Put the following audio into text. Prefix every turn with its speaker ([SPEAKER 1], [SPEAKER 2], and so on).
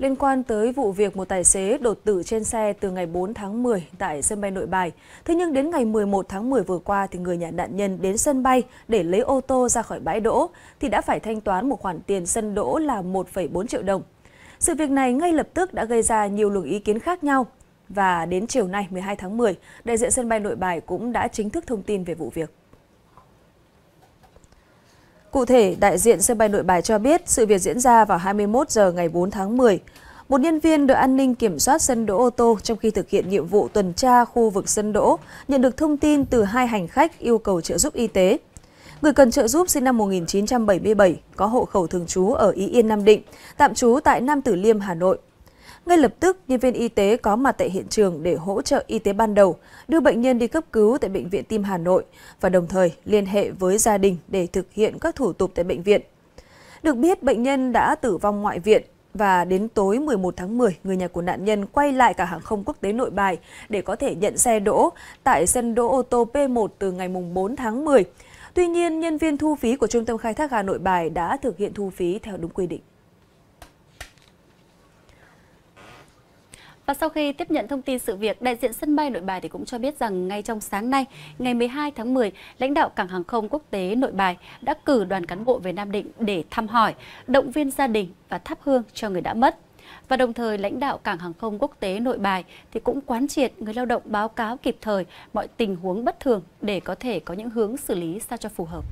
[SPEAKER 1] Liên quan tới vụ việc một tài xế đột tử trên xe từ ngày 4 tháng 10 tại sân bay Nội Bài, thế nhưng đến ngày 11 tháng 10 vừa qua thì người nhà nạn nhân đến sân bay để lấy ô tô ra khỏi bãi đỗ thì đã phải thanh toán một khoản tiền sân đỗ là 1,4 triệu đồng. Sự việc này ngay lập tức đã gây ra nhiều luồng ý kiến khác nhau và đến chiều nay 12 tháng 10, đại diện sân bay Nội Bài cũng đã chính thức thông tin về vụ việc. Cụ thể, đại diện sân bay Nội Bài cho biết sự việc diễn ra vào 21 giờ ngày 4 tháng 10. Một nhân viên đội an ninh kiểm soát sân đỗ ô tô trong khi thực hiện nhiệm vụ tuần tra khu vực sân đỗ nhận được thông tin từ hai hành khách yêu cầu trợ giúp y tế. Người cần trợ giúp sinh năm 1977, có hộ khẩu thường trú ở Ý Yên Nam Định, tạm trú tại Nam Tử Liêm, Hà Nội. Ngay lập tức, nhân viên y tế có mặt tại hiện trường để hỗ trợ y tế ban đầu, đưa bệnh nhân đi cấp cứu tại Bệnh viện Tim Hà Nội và đồng thời liên hệ với gia đình để thực hiện các thủ tục tại bệnh viện. Được biết, bệnh nhân đã tử vong ngoại viện và đến tối 11 tháng 10, người nhà của nạn nhân quay lại cả hàng không quốc tế nội bài để có thể nhận xe đỗ tại sân đỗ ô tô P1 từ ngày 4 tháng 10. Tuy nhiên, nhân viên thu phí của Trung tâm Khai thác Hà Nội Bài đã thực hiện thu phí theo đúng quy định.
[SPEAKER 2] Và sau khi tiếp nhận thông tin sự việc, đại diện sân bay Nội Bài thì cũng cho biết rằng ngay trong sáng nay, ngày 12 tháng 10, lãnh đạo Cảng hàng không quốc tế Nội Bài đã cử đoàn cán bộ về Nam Định để thăm hỏi, động viên gia đình và thắp hương cho người đã mất và đồng thời lãnh đạo cảng hàng không quốc tế Nội Bài thì cũng quán triệt người lao động báo cáo kịp thời mọi tình huống bất thường để có thể có những hướng xử lý sao cho phù hợp.